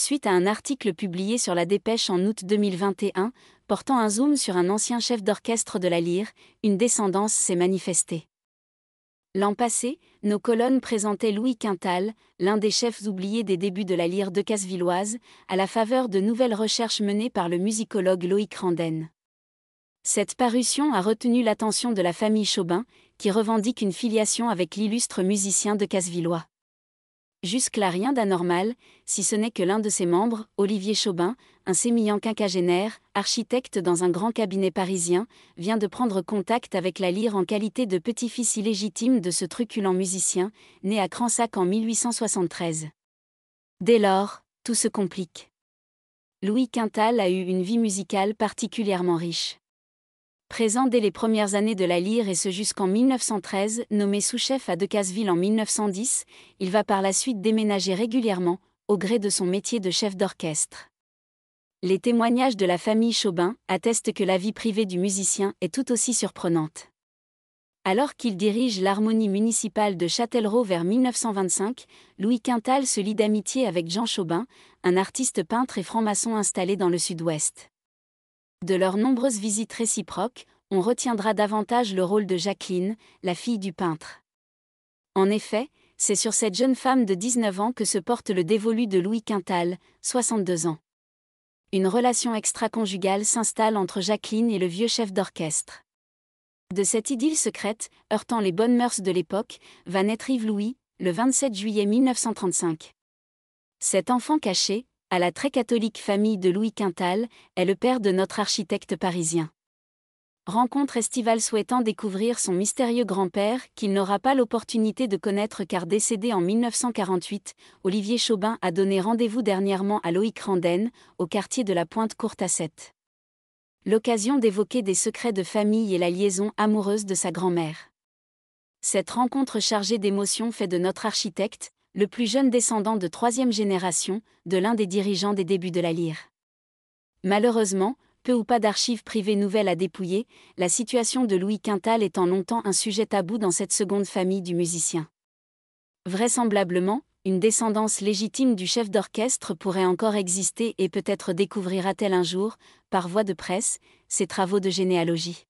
suite à un article publié sur la dépêche en août 2021, portant un zoom sur un ancien chef d'orchestre de la lyre, une descendance s'est manifestée. L'an passé, nos colonnes présentaient Louis Quintal, l'un des chefs oubliés des débuts de la lyre de Casvilloise, à la faveur de nouvelles recherches menées par le musicologue Loïc Randen. Cette parution a retenu l'attention de la famille Chaubin, qui revendique une filiation avec l'illustre musicien de Casvillois. Jusque-là rien d'anormal, si ce n'est que l'un de ses membres, Olivier Chaubin, un sémillant quinquagénaire, architecte dans un grand cabinet parisien, vient de prendre contact avec la lyre en qualité de petit-fils illégitime de ce truculent musicien, né à Cransac en 1873. Dès lors, tout se complique. Louis Quintal a eu une vie musicale particulièrement riche présent dès les premières années de la Lyre et ce jusqu'en 1913, nommé sous-chef à Decazeville en 1910, il va par la suite déménager régulièrement, au gré de son métier de chef d'orchestre. Les témoignages de la famille Chaubin attestent que la vie privée du musicien est tout aussi surprenante. Alors qu'il dirige l'harmonie municipale de Châtellerault vers 1925, Louis Quintal se lie d'amitié avec Jean Chaubin, un artiste peintre et franc-maçon installé dans le sud-ouest. De leurs nombreuses visites réciproques, on retiendra davantage le rôle de Jacqueline, la fille du peintre. En effet, c'est sur cette jeune femme de 19 ans que se porte le dévolu de Louis Quintal, 62 ans. Une relation extra-conjugale s'installe entre Jacqueline et le vieux chef d'orchestre. De cette idylle secrète, heurtant les bonnes mœurs de l'époque, va naître Yves Louis, le 27 juillet 1935. Cet enfant caché, à la très catholique famille de Louis Quintal, est le père de notre architecte parisien. Rencontre estivale souhaitant découvrir son mystérieux grand-père, qu'il n'aura pas l'opportunité de connaître car décédé en 1948, Olivier Chaubin a donné rendez-vous dernièrement à Loïc Randen, au quartier de la Pointe Courte à L'occasion d'évoquer des secrets de famille et la liaison amoureuse de sa grand-mère. Cette rencontre chargée d'émotions fait de notre architecte, le plus jeune descendant de troisième génération, de l'un des dirigeants des débuts de la Lyre. Malheureusement, peu ou pas d'archives privées nouvelles à dépouiller, la situation de Louis Quintal étant longtemps un sujet tabou dans cette seconde famille du musicien. Vraisemblablement, une descendance légitime du chef d'orchestre pourrait encore exister et peut-être découvrira-t-elle un jour, par voie de presse, ses travaux de généalogie.